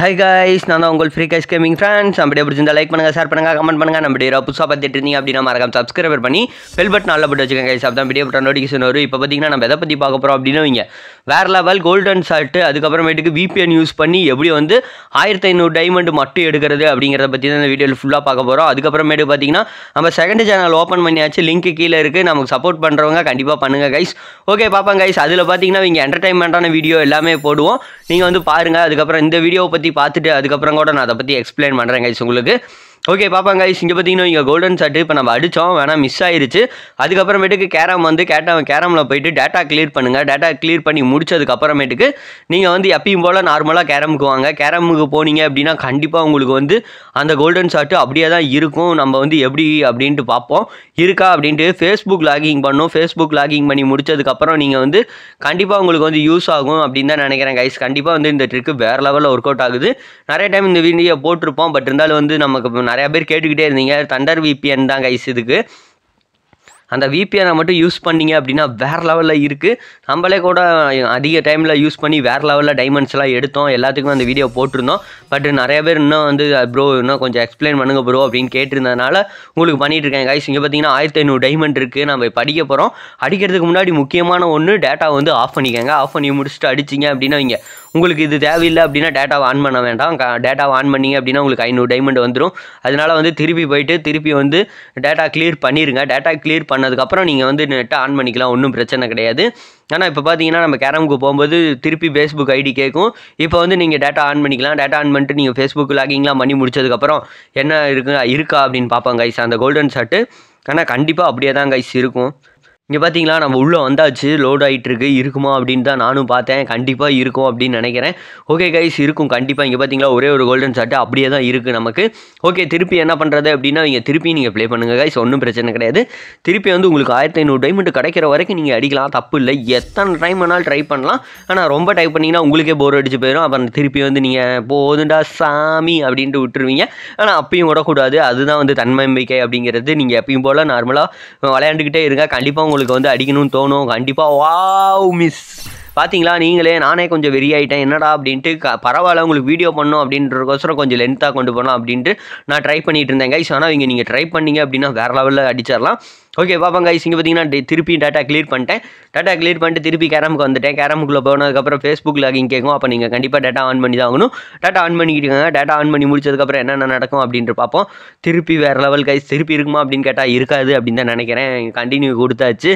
hi guys நான் தான் உங்கள் ஃப்ரீ கைஸ் கேமிங் ஃப்ரெண்ட்ஸ் அப்படியே பிடிச்சிருந்தா லைக் பண்ணுங்க ஷேர் பண்ணுங்க கமெண்ட் பண்ணுங்க நம்ம புதுசாக பார்த்துட்டு இருந்தீங்க அப்படின்னா மறக்காம சப்ஸ்கிரைபர் பண்ணி பெல் பட் நல்ல போட்டு வச்சுக்கோங்க கைஸ் அப்படி தான் வீடியோ போட்ட நோட்டிஃபிகேஷன் வரும் இப்போ பார்த்தீங்கன்னா நம்ம எதை பற்றி பார்க்க போகிறோம் அப்படின்னு வைங்க வேறு லெவல் கோல்டன் சால்ட்டு அதுக்கப்புறமேட்டுக்கு விபிஎன் யூஸ் பண்ணி எப்படி வந்து ஆயிரத்தி ஐநூறு டைமண்ட் மட்டும் எடுக்கிறது அப்படிங்கிறத பற்றி தான் இந்த வீடியோவில் ஃபுல்லாக பார்க்க போகிறோம் அதுக்கப்புறமேட்டு பார்த்தீங்கன்னா நம்ம செகண்ட் சேனல் ஓப்பன் பண்ணியாச்சு லிங்க் கீழே இருக்குது நமக்கு சப்போர்ட் பண்ணுறவங்க கண்டிப்பாக பண்ணுங்கள் கைஸ் ஓகே பார்ப்பாங்க கைஸ் அதில் பார்த்தீங்கன்னா இங்கே என்டர்டைன்மெண்ட்டான வீடியோ எல்லாமே போடுவோம் நீங்கள் வந்து பாருங்கள் அதுக்கப்புறம் இந்த வீடியோவை பற்றி பற்றி பார்த்துட்டு அதுக்கப்புறம் கூட நான் அதை பற்றி எக்ஸ்பிளைன் பண்ணுறேன் கைஸ் உங்களுக்கு ஓகே பாப்பாங்க கைஸ் இங்கே பார்த்தீங்கன்னா இங்கே கோல்டன் சாட்டு இப்போ நம்ம அடித்தோம் வேணால் மிஸ் ஆயிருச்சு அதுக்கப்புறமேட்டுக்கு கேரம் வந்து கேட்டா கேரமில் போயிட்டு டேட்டா கிளியர் பண்ணுங்கள் டேட்டா கிளியர் பண்ணி முடிச்சதுக்கப்புறமேட்டுக்கு நீங்கள் வந்து எப்பயும் போல் நார்மலாக கேரமுக்கு வாங்க கேரமுக்கு போனீங்க அப்படின்னா கண்டிப்பாக உங்களுக்கு வந்து அந்த கோல்டன் சாட்டு அப்படியே தான் இருக்கும் நம்ம வந்து எப்படி அப்படின்ட்டு பார்ப்போம் இருக்கா அப்படின்ட்டு ஃபேஸ்புக் லாகிங் பண்ணோம் ஃபேஸ்புக் லாகிங் பண்ணி முடிச்சதுக்கப்புறம் நீங்கள் வந்து கண்டிப்பாக உங்களுக்கு வந்து யூஸ் ஆகும் அப்படின்னு தான் நினைக்கிறேன் கைஸ் கண்டிப்பாக வந்து இந்த ட்ரிக்கு வேறு லெவலில் ஒர்க் அவுட் ஆகுது நிறைய டைம் இந்த வீடியோ போட்டிருப்போம் பட் இருந்தாலும் வந்து நமக்கு நிறையா பேர் கேட்டுக்கிட்டே இருந்தீங்க தண்டர் விபிஎன் தான் கைஸ் இதுக்கு அந்த விபிஎனை மட்டும் யூஸ் பண்ணிங்க அப்படின்னா வேறு லெவலில் இருக்குது நம்மளே கூட அதிக டைமில் யூஸ் பண்ணி வேறு லெவலில் டைமண்ட்ஸ்லாம் எடுத்தோம் எல்லாத்துக்கும் அந்த வீடியோ போட்டிருந்தோம் பட் நிறைய பேர் இன்னும் வந்து ப்ரோ இன்னும் கொஞ்சம் எக்ஸ்பிளைன் பண்ணுங்க ப்ரோ அப்படின்னு கேட்டிருந்ததுனால உங்களுக்கு பண்ணிகிட்டு இருக்கேன் கைஸ் இங்கே பார்த்தீங்கன்னா ஆயிரத்தி ஐநூறு டைமண்ட் இருக்குது நம்ம படிக்க போகிறோம் அடிக்கிறதுக்கு முன்னாடி முக்கியமான ஒன்று டேட்டா வந்து ஆஃப் பண்ணிக்கங்க ஆஃப் பண்ணி முடிச்சுட்டு அடிச்சிங்க அப்படின்னா இங்கே உங்களுக்கு இது தேவையில்லை அப்படின்னா டேட்டாவை ஆன் பண்ண வேண்டாம் டேட்டாவை ஆன் பண்ணிங்க அப்படின்னா உங்களுக்கு ஐநூறு டைமண்ட் வந்துடும் அதனால் வந்து திருப்பி போயிட்டு திருப்பி வந்து டேட்டா கிளியர் பண்ணிடுங்க டேட்டா கிளியர் பண்ணதுக்கப்புறம் நீங்கள் வந்து நெட்டை ஆன் பண்ணிக்கலாம் ஒன்றும் பிரச்சனை கிடையாது ஆனால் இப்போ பார்த்தீங்கன்னா நம்ம கேரமுக்கு போகும்போது திருப்பி ஃபேஸ்புக் ஐடி கேட்கும் இப்போ வந்து நீங்கள் டேட்டா ஆன் பண்ணிக்கலாம் டேட்டா ஆன் பண்ணிட்டு நீங்கள் ஃபேஸ்புக் லாகிங்லாம் பண்ணி முடிச்சதுக்கப்புறம் என்ன இருக்கு இருக்கா அப்படின்னு பார்ப்பாங்க கைஸ் அந்த கோல்டன் ஷர்ட்டு ஆனால் கண்டிப்பாக அப்படியே தான் கைஸ் இருக்கும் இங்கே பார்த்தீங்களா நம்ம உள்ளே வந்தாச்சு லோட் ஆகிட்டுருக்கு இருக்குமா அப்படின்னு தான் நானும் பார்த்தேன் கண்டிப்பாக இருக்கும் அப்படின்னு நினைக்கிறேன் ஓகே கைஸ் இருக்கும் கண்டிப்பாக இங்கே பார்த்தீங்களா ஒரே ஒரு கோல்டன் ஷாட்டு அப்படியே தான் இருக்குது நமக்கு ஓகே திருப்பி என்ன பண்ணுறது அப்படின்னா இங்கே திருப்பி நீங்கள் ப்ளே பண்ணுங்கள் கைஸ் ஒன்றும் பிரச்சனை கிடையாது திருப்பி வந்து உங்களுக்கு ஆயிரத்தி ஐநூறு டைமண்ட் கிடைக்கிற வரைக்கும் நீங்கள் அடிக்கலாம் தப்பு இல்லை எத்தனை டைம் வேணாலும் ட்ரை பண்ணலாம் ஆனால் ரொம்ப டைப் பண்ணிங்கன்னா உங்களுக்கே போர் அடிச்சு போயிடும் அப்புறம் திருப்பி வந்து நீங்கள் போதுண்டா சாமி அப்படின்ட்டு விட்டுருவீங்க ஆனால் அப்பயும் விடக்கூடாது அதுதான் வந்து தன்மம்பிக்கை அப்படிங்கிறது நீங்கள் எப்பயும் போல் நார்மலாக விளையாண்டுக்கிட்டே இருங்க கண்டிப்பாக உங்களுக்கு வந்து அடிக்கணும்னு தோணும் கண்டிப்பாக வாவ் மிஸ் பார்த்தீங்களா நீங்களே நானே கொஞ்சம் வெறியாயிட்டேன் என்னடா அப்படின்ட்டு பரவாயில்ல உங்களுக்கு வீடியோ பண்ணும் அப்படின்றக்கோசரம் கொஞ்சம் லென்த்தாக கொண்டு போகலாம் அப்படின்ட்டு நான் ட்ரை பண்ணிட்டு இருந்தேன் கைஸ் ஆனால் இங்கே நீங்கள் ட்ரை பண்ணீங்க அப்படின்னா வேறு லெவலில் அடிச்சிடலாம் ஓகே பாப்பாங்க கைஸ் இங்கே பார்த்தீங்கன்னா திருப்பி டேட்டா கிளியர் பண்ணிட்டேன் டேட்டா கிளியர் பண்ணிட்டு திருப்பி கேரமுக்கு வந்துட்டேன் கேரமுக்குள்ளே போனதுக்கப்புறம் ஃபேஸ்புக் லாகிங் கேட்கும் அப்போ நீங்கள் கண்டிப்பாக டேட்டா ஆன் பண்ணி தான் ஆகணும் டேட்டா ஆன் பண்ணிக்கிட்டுங்க டேட்டா ஆன் பண்ணி முடிச்சதுக்கப்புறம் என்னென்ன நடக்கும் அப்படின்ட்டு பார்ப்போம் திருப்பி வேறு லெவல் கைஸ் திருப்பி இருக்குமா அப்படின்னு கேட்டால் இருக்காது அப்படின்னு தான் நினைக்கிறேன் கண்டினியூ கொடுத்தாச்சு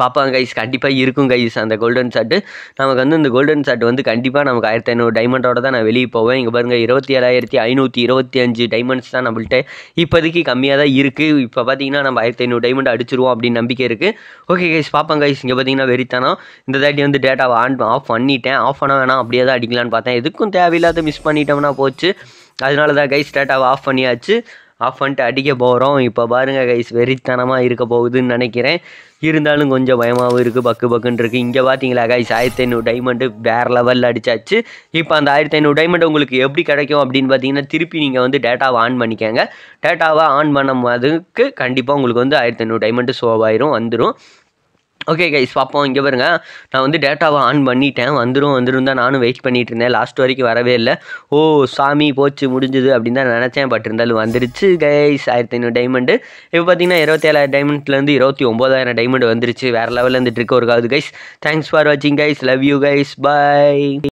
பார்ப்பாங்க கைஸ் கண்டிப்பாக இருக்கும் கைஸ் அந்த கோல்டன் ஷாட்டு நமக்கு வந்து இந்த கோல்டன் ஷாட் வந்து கண்டிப்பாக நமக்கு ஆயிரத்தி ஐநூறு டைமண்டோட தான் நான் வெளியே போவேன் இங்கே பாருங்கள் இருபத்தி ஏழாயிரத்தி ஐநூற்றி இருபத்தி அஞ்சு டைமண்ட்ஸ் தான் நம்மள்ட்ட இப்போதைக்கு கம்மியாக தான் இருக்குது இப்போ பார்த்தீங்கன்னா நம்ம ஆயிரத்தி ஐநூறு டைமண்ட் அடிச்சிருவோம் அப்படின்னு நம்பிக்கை இருக்குது ஓகே கைஸ் பார்ப்பாங்க கைஸ் இங்கே பார்த்தீங்கன்னா வெறித்தானோ இந்த தாட்டி வந்து டேட்டாவை ஆன் ஆஃப் பண்ணிட்டேன் ஆஃப் பண்ண வேணாம் அப்படியே தான் அடிக்கலான்னு பார்த்தேன் எதுக்கும் தேவையில்லாத மிஸ் பண்ணிட்டோம்னா போச்சு அதனால தான் கைஸ் டேட்டாவை ஆஃப் பண்ணியாச்சு ஆஃப் பண்ணிட்டு அடிக்க போகிறோம் இப்போ பாருங்கள் கைஸ் வெறித்தனமாக இருக்க போகுதுன்னு நினைக்கிறேன் இருந்தாலும் கொஞ்சம் பயமாகவும் இருக்குது பக்கு பக்குன்னு இருக்குது இங்கே பார்த்தீங்களா கைஸ் ஆயிரத்தி ஐநூறு டைமண்டு வேறு லெவலில் அடிச்சாச்சு இப்போ அந்த ஆயிரத்தி ஐநூறு டைமண்ட் உங்களுக்கு எப்படி கிடைக்கும் அப்படின்னு பார்த்தீங்கன்னா திருப்பி நீங்கள் வந்து டேட்டாவை ஆன் பண்ணிக்கங்க டேட்டாவை ஆன் பண்ணும் அதுக்கு கண்டிப்பாக உங்களுக்கு வந்து ஆயிரத்தி ஐநூறு டைமண்ட்டு சோவாயிரும் வந்துடும் ஓகே கைஸ் பார்ப்போம் இங்கே பாருங்க நான் வந்து டேட்டாவை ஆன் பண்ணிட்டேன் வந்துடும் வந்துடும் தான் நானும் வெயிட் பண்ணிகிட்டு இருந்தேன் லாஸ்ட் வரைக்கும் வரவே இல்லை ஓ சாமி போச்சு முடிஞ்சது அப்படின்னு தான் நினச்சேன் பட் இருந்தாலும் வந்துருச்சு கைஸ் ஆயிரத்தி ஐநூறு டைமண்டு இப்போ பார்த்தீங்கன்னா இருபத்தேழாயிரம் டைமண்ட்லேருந்து இருபத்தி ஒம்பதாயிரம் டைமண்ட் வந்துருச்சு வேறு லெவலில் இருந்து ட்ரிக் ஒர்க் ஆகுது கைஸ் தேங்க்ஸ் ஃபார் வாட்சிங் guys love you guys bye